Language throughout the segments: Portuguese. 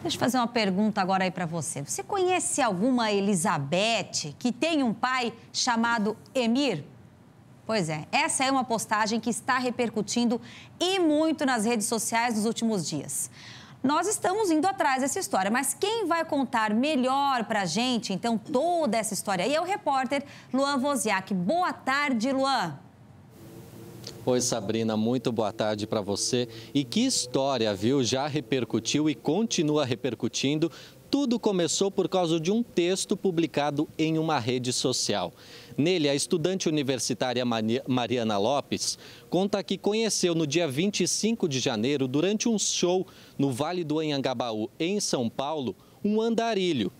Deixa eu fazer uma pergunta agora aí para você. Você conhece alguma Elizabeth que tem um pai chamado Emir? Pois é, essa é uma postagem que está repercutindo e muito nas redes sociais nos últimos dias. Nós estamos indo atrás dessa história, mas quem vai contar melhor para a gente, então, toda essa história aí é o repórter Luan Voziak. Boa tarde, Luan. Oi, Sabrina, muito boa tarde para você. E que história, viu? Já repercutiu e continua repercutindo. Tudo começou por causa de um texto publicado em uma rede social. Nele, a estudante universitária Mariana Lopes conta que conheceu no dia 25 de janeiro, durante um show no Vale do Anhangabaú, em São Paulo, um andarilho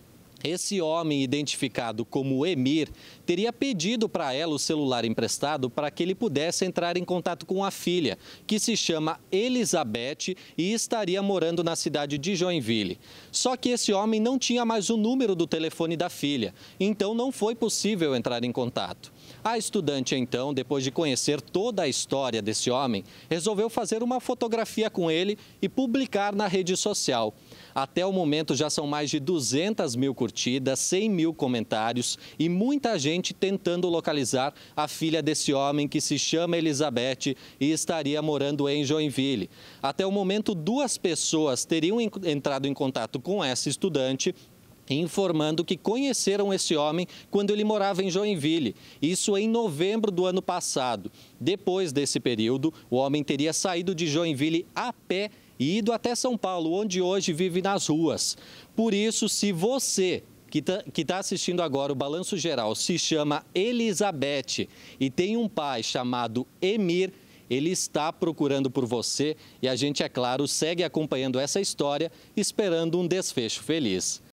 esse homem, identificado como Emir, teria pedido para ela o celular emprestado para que ele pudesse entrar em contato com a filha, que se chama Elizabeth e estaria morando na cidade de Joinville. Só que esse homem não tinha mais o número do telefone da filha, então não foi possível entrar em contato. A estudante, então, depois de conhecer toda a história desse homem, resolveu fazer uma fotografia com ele e publicar na rede social. Até o momento já são mais de 200 mil curtidas, 100 mil comentários e muita gente tentando localizar a filha desse homem que se chama Elizabeth e estaria morando em Joinville. Até o momento, duas pessoas teriam entrado em contato com essa estudante informando que conheceram esse homem quando ele morava em Joinville, isso em novembro do ano passado. Depois desse período, o homem teria saído de Joinville a pé e ido até São Paulo, onde hoje vive nas ruas. Por isso, se você que está tá assistindo agora o Balanço Geral se chama Elizabeth e tem um pai chamado Emir. Ele está procurando por você e a gente, é claro, segue acompanhando essa história, esperando um desfecho feliz.